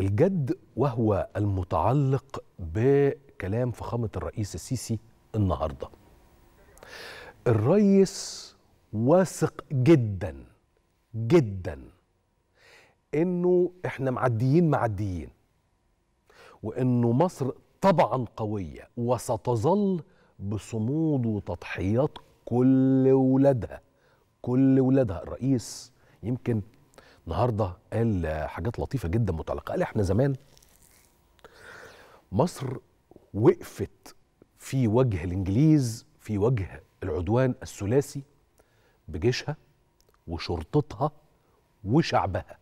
الجد وهو المتعلق بكلام فخامة الرئيس السيسي النهارده الرئيس واثق جدا جدا انه احنا معديين معديين وانه مصر طبعا قويه وستظل بصمود وتضحيات كل ولادها كل ولادها الرئيس يمكن النهارده قال حاجات لطيفه جدا متعلقه قال احنا زمان مصر وقفت في وجه الانجليز في وجه العدوان الثلاثي بجيشها وشرطتها وشعبها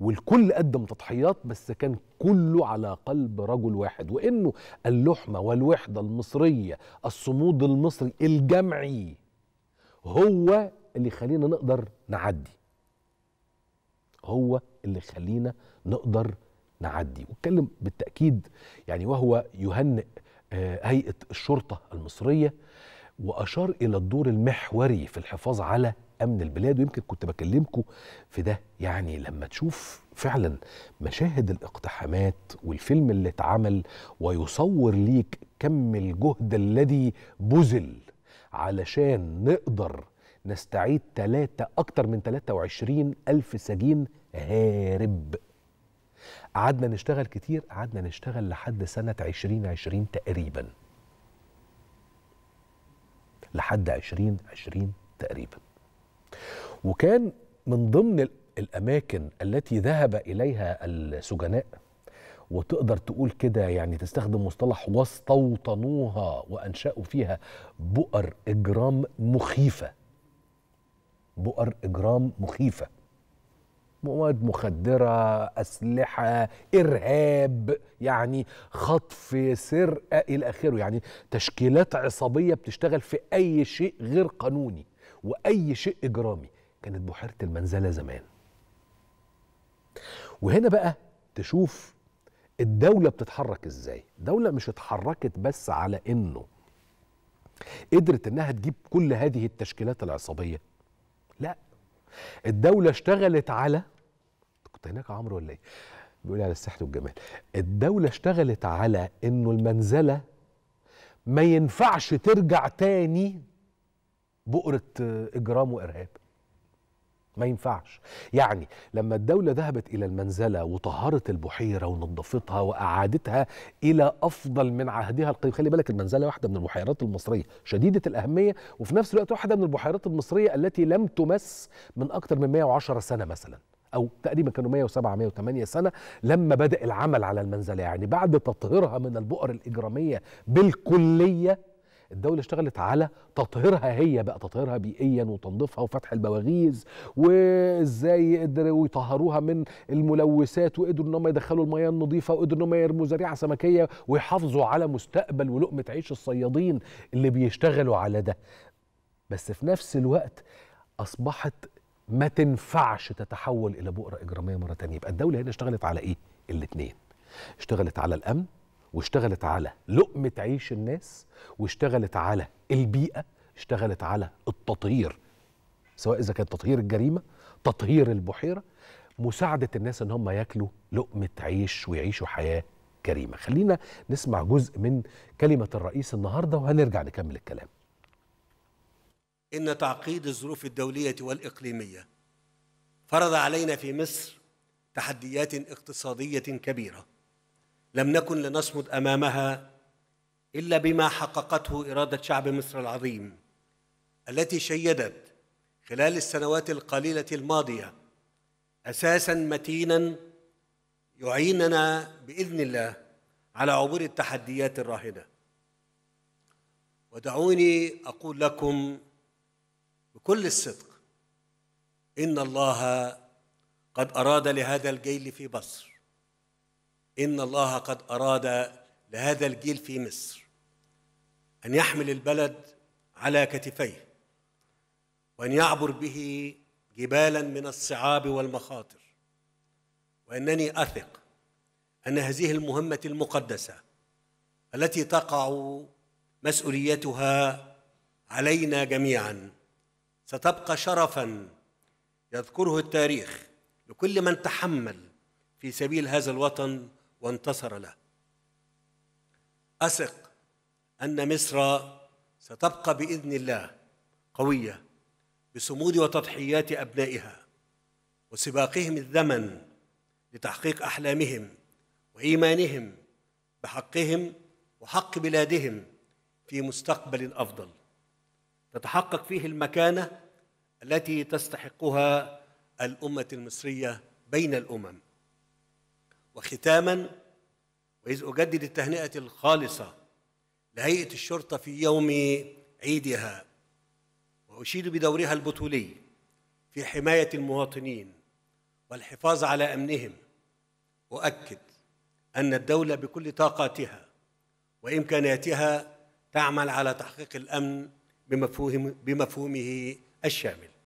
والكل قدم تضحيات بس كان كله على قلب رجل واحد وانه اللحمه والوحده المصريه الصمود المصري الجمعي هو اللي يخلينا نقدر نعدي هو اللي خلينا نقدر نعدي واتكلم بالتأكيد يعني وهو يهنئ آه، هيئة الشرطة المصرية وأشار إلى الدور المحوري في الحفاظ على أمن البلاد ويمكن كنت بكلمكم في ده يعني لما تشوف فعلا مشاهد الاقتحامات والفيلم اللي اتعمل ويصور ليك كم الجهد الذي بذل علشان نقدر نستعيد تلاتة أكتر من 23 ألف سجين هارب قعدنا نشتغل كتير قعدنا نشتغل لحد سنة 2020 تقريبا لحد 2020 تقريبا وكان من ضمن الأماكن التي ذهب إليها السجناء وتقدر تقول كده يعني تستخدم مصطلح واستوطنوها وأنشأوا فيها بؤر إجرام مخيفة بؤر اجرام مخيفه مواد مخدره اسلحه ارهاب يعني خطف سرقه الى اخره يعني تشكيلات عصابيه بتشتغل في اي شيء غير قانوني واي شيء اجرامي كانت بحيره المنزله زمان وهنا بقى تشوف الدوله بتتحرك ازاي دوله مش اتحركت بس على انه قدرت انها تجيب كل هذه التشكيلات العصابيه لا الدولة اشتغلت على كنت هناك عمرو ولا ايه؟ بيقول على السحر والجمال الدولة اشتغلت على انه المنزلة ما ينفعش ترجع تاني بؤرة اجرام وارهاب ما ينفعش يعني لما الدولة ذهبت إلى المنزلة وطهرت البحيرة ونظفتها وأعادتها إلى أفضل من عهدها القديم خلي بالك المنزلة واحدة من البحيرات المصرية شديدة الأهمية وفي نفس الوقت واحدة من البحيرات المصرية التي لم تمس من أكثر من 110 سنة مثلا أو تقريبا كانوا 107 108 سنة لما بدأ العمل على المنزلة يعني بعد تطهيرها من البؤر الإجرامية بالكلية الدولة اشتغلت على تطهيرها هي بقى تطهيرها بيئيا وتنظيفها وفتح البواغيز وازاي قدروا يطهروها من الملوثات وقدروا ان هم يدخلوا المياه النظيفة وقدروا ان هم يرموا زريعة سمكية ويحافظوا على مستقبل ولقمة عيش الصيادين اللي بيشتغلوا على ده بس في نفس الوقت اصبحت ما تنفعش تتحول الى بؤره اجراميه مره تانية يبقى الدوله هنا اشتغلت على ايه الاثنين اشتغلت على الامن واشتغلت على لقمة عيش الناس واشتغلت على البيئة اشتغلت على التطهير سواء إذا كان تطهير الجريمة تطهير البحيرة مساعدة الناس إن هم ياكلوا لقمة عيش ويعيشوا حياة كريمة خلينا نسمع جزء من كلمة الرئيس النهاردة وهنرجع نكمل الكلام إن تعقيد الظروف الدولية والإقليمية فرض علينا في مصر تحديات اقتصادية كبيرة لم نكن لنصمد امامها الا بما حققته اراده شعب مصر العظيم التي شيدت خلال السنوات القليله الماضيه اساسا متينا يعيننا باذن الله على عبور التحديات الراهنه ودعوني اقول لكم بكل الصدق ان الله قد اراد لهذا الجيل في مصر إن الله قد أراد لهذا الجيل في مصر أن يحمل البلد على كتفيه وأن يعبر به جبالا من الصعاب والمخاطر وأنني أثق أن هذه المهمة المقدسة التي تقع مسؤوليتها علينا جميعا ستبقى شرفا يذكره التاريخ لكل من تحمل في سبيل هذا الوطن وانتصر له اثق ان مصر ستبقى باذن الله قويه بصمود وتضحيات ابنائها وسباقهم الزمن لتحقيق احلامهم وايمانهم بحقهم وحق بلادهم في مستقبل افضل تتحقق فيه المكانه التي تستحقها الامه المصريه بين الامم وختاما وإذ أجدد التهنئة الخالصة لهيئة الشرطة في يوم عيدها وأشيد بدورها البطولي في حماية المواطنين والحفاظ على أمنهم أؤكد أن الدولة بكل طاقاتها وإمكاناتها تعمل على تحقيق الأمن بمفهومه الشامل